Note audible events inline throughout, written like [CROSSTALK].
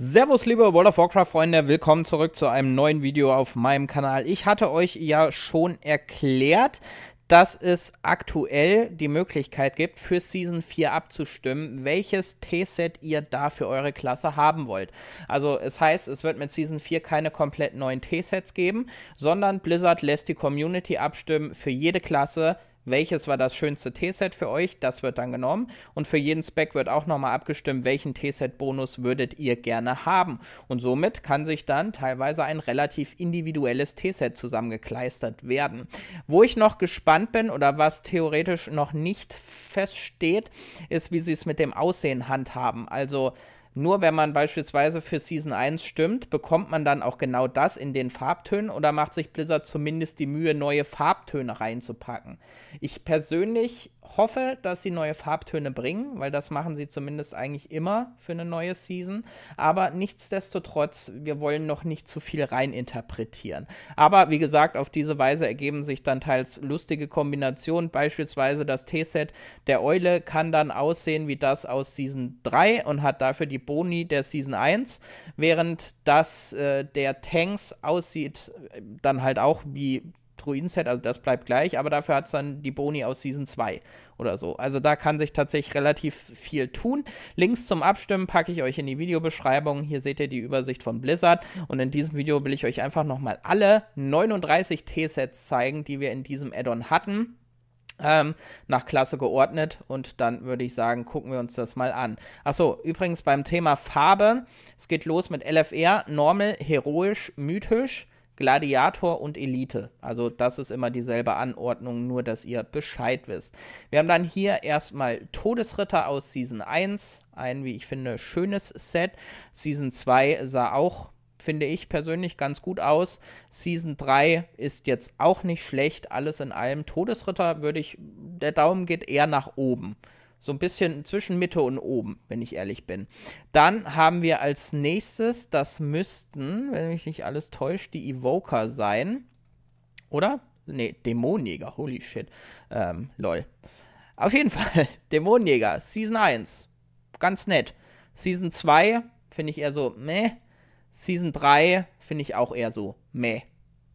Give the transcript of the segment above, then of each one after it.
Servus liebe World of Warcraft Freunde, willkommen zurück zu einem neuen Video auf meinem Kanal. Ich hatte euch ja schon erklärt, dass es aktuell die Möglichkeit gibt, für Season 4 abzustimmen, welches T-Set ihr da für eure Klasse haben wollt. Also es heißt, es wird mit Season 4 keine komplett neuen T-Sets geben, sondern Blizzard lässt die Community abstimmen für jede Klasse, welches war das schönste T-Set für euch, das wird dann genommen und für jeden Spec wird auch nochmal abgestimmt, welchen T-Set-Bonus würdet ihr gerne haben. Und somit kann sich dann teilweise ein relativ individuelles T-Set zusammengekleistert werden. Wo ich noch gespannt bin oder was theoretisch noch nicht feststeht, ist, wie sie es mit dem Aussehen handhaben. Also, nur wenn man beispielsweise für Season 1 stimmt, bekommt man dann auch genau das in den Farbtönen oder macht sich Blizzard zumindest die Mühe, neue Farbtöne reinzupacken. Ich persönlich hoffe, dass sie neue Farbtöne bringen, weil das machen sie zumindest eigentlich immer für eine neue Season. Aber nichtsdestotrotz, wir wollen noch nicht zu viel reininterpretieren. Aber wie gesagt, auf diese Weise ergeben sich dann teils lustige Kombinationen. Beispielsweise das T-Set der Eule kann dann aussehen wie das aus Season 3 und hat dafür die Boni der Season 1, während das äh, der Tanks aussieht, äh, dann halt auch wie Druiden-Set, also das bleibt gleich, aber dafür hat es dann die Boni aus Season 2 oder so. Also da kann sich tatsächlich relativ viel tun. Links zum Abstimmen packe ich euch in die Videobeschreibung. Hier seht ihr die Übersicht von Blizzard und in diesem Video will ich euch einfach nochmal alle 39 T-Sets zeigen, die wir in diesem Add-on hatten ähm, nach Klasse geordnet und dann würde ich sagen, gucken wir uns das mal an. Achso, übrigens beim Thema Farbe, es geht los mit LFR, Normal, Heroisch, Mythisch, Gladiator und Elite. Also das ist immer dieselbe Anordnung, nur dass ihr Bescheid wisst. Wir haben dann hier erstmal Todesritter aus Season 1, ein, wie ich finde, schönes Set. Season 2 sah auch finde ich persönlich ganz gut aus. Season 3 ist jetzt auch nicht schlecht, alles in allem. Todesritter würde ich, der Daumen geht eher nach oben. So ein bisschen zwischen Mitte und oben, wenn ich ehrlich bin. Dann haben wir als nächstes, das müssten, wenn mich nicht alles täuscht, die Evoker sein. Oder? Ne, Dämonenjäger, holy shit. Ähm, lol. Auf jeden [LAUGHS] Fall, Dämonenjäger, Season 1. Ganz nett. Season 2 finde ich eher so, meh. Season 3 finde ich auch eher so meh.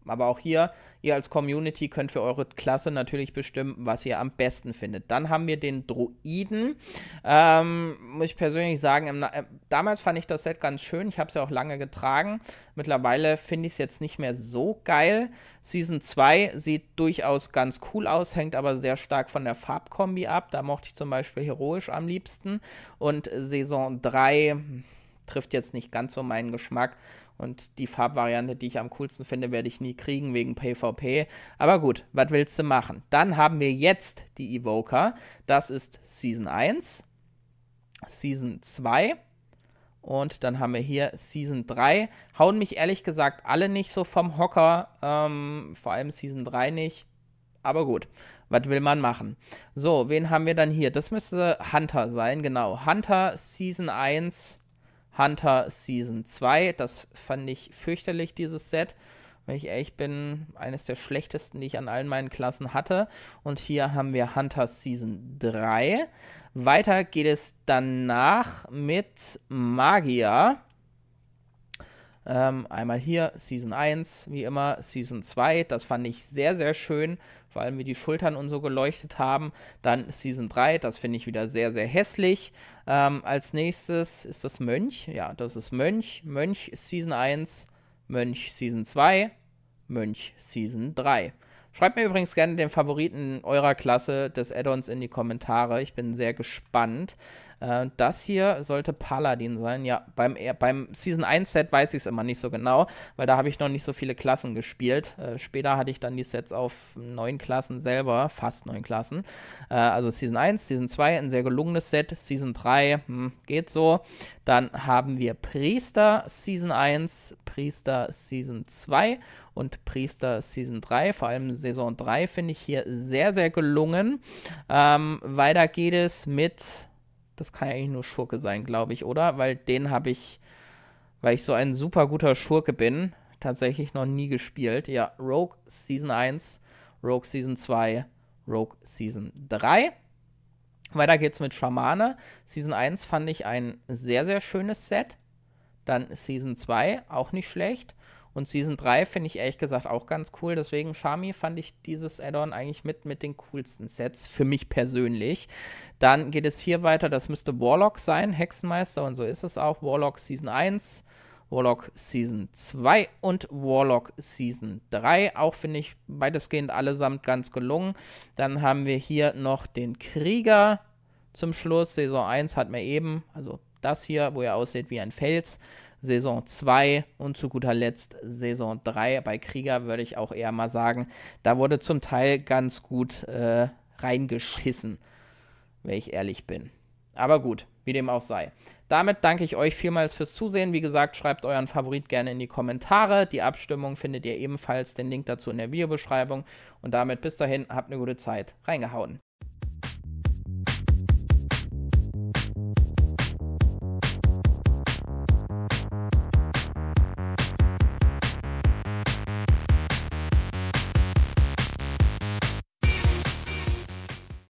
Aber auch hier, ihr als Community könnt für eure Klasse natürlich bestimmen, was ihr am besten findet. Dann haben wir den Druiden. Ähm, muss ich persönlich sagen, äh, damals fand ich das Set ganz schön. Ich habe es ja auch lange getragen. Mittlerweile finde ich es jetzt nicht mehr so geil. Season 2 sieht durchaus ganz cool aus, hängt aber sehr stark von der Farbkombi ab. Da mochte ich zum Beispiel heroisch am liebsten. Und Saison 3 trifft jetzt nicht ganz so meinen Geschmack. Und die Farbvariante, die ich am coolsten finde, werde ich nie kriegen wegen PvP. Aber gut, was willst du machen? Dann haben wir jetzt die Evoker. Das ist Season 1, Season 2 und dann haben wir hier Season 3. Hauen mich ehrlich gesagt alle nicht so vom Hocker, ähm, vor allem Season 3 nicht. Aber gut, was will man machen? So, wen haben wir dann hier? Das müsste Hunter sein, genau. Hunter Season 1 Hunter Season 2. Das fand ich fürchterlich, dieses Set. Wenn ich ehrlich bin, eines der schlechtesten, die ich an allen meinen Klassen hatte. Und hier haben wir Hunter Season 3. Weiter geht es danach mit Magier. Ähm, einmal hier Season 1, wie immer, Season 2, das fand ich sehr, sehr schön, vor allem wie die Schultern und so geleuchtet haben. Dann Season 3, das finde ich wieder sehr, sehr hässlich. Ähm, als nächstes ist das Mönch, ja, das ist Mönch, Mönch Season 1, Mönch Season 2, Mönch Season 3. Schreibt mir übrigens gerne den Favoriten eurer Klasse des Addons in die Kommentare. Ich bin sehr gespannt. Äh, das hier sollte Paladin sein. Ja, beim, beim Season 1 Set weiß ich es immer nicht so genau, weil da habe ich noch nicht so viele Klassen gespielt. Äh, später hatte ich dann die Sets auf neun Klassen selber, fast neun Klassen. Äh, also Season 1, Season 2, ein sehr gelungenes Set. Season 3 hm, geht so. Dann haben wir Priester Season 1, Priester Season 2 und Priester Season 3. Vor allem Saison 3 finde ich hier sehr, sehr gelungen. Ähm, weiter geht es mit. Das kann ja eigentlich nur Schurke sein, glaube ich, oder? Weil den habe ich, weil ich so ein super guter Schurke bin, tatsächlich noch nie gespielt. Ja, Rogue Season 1, Rogue Season 2, Rogue Season 3. Weiter geht's mit Schamane. Season 1 fand ich ein sehr, sehr schönes Set. Dann Season 2 auch nicht schlecht. Und Season 3 finde ich ehrlich gesagt auch ganz cool. Deswegen, Shami, fand ich dieses Add-on eigentlich mit, mit den coolsten Sets, für mich persönlich. Dann geht es hier weiter, das müsste Warlock sein, Hexenmeister, und so ist es auch. Warlock Season 1, Warlock Season 2 und Warlock Season 3. Auch finde ich beidesgehend allesamt ganz gelungen. Dann haben wir hier noch den Krieger zum Schluss. Saison 1 hat mir eben, also das hier, wo er aussieht wie ein Fels. Saison 2 und zu guter Letzt Saison 3. Bei Krieger würde ich auch eher mal sagen, da wurde zum Teil ganz gut äh, reingeschissen, wenn ich ehrlich bin. Aber gut, wie dem auch sei. Damit danke ich euch vielmals fürs Zusehen. Wie gesagt, schreibt euren Favorit gerne in die Kommentare. Die Abstimmung findet ihr ebenfalls, den Link dazu in der Videobeschreibung. Und damit bis dahin, habt eine gute Zeit. Reingehauen.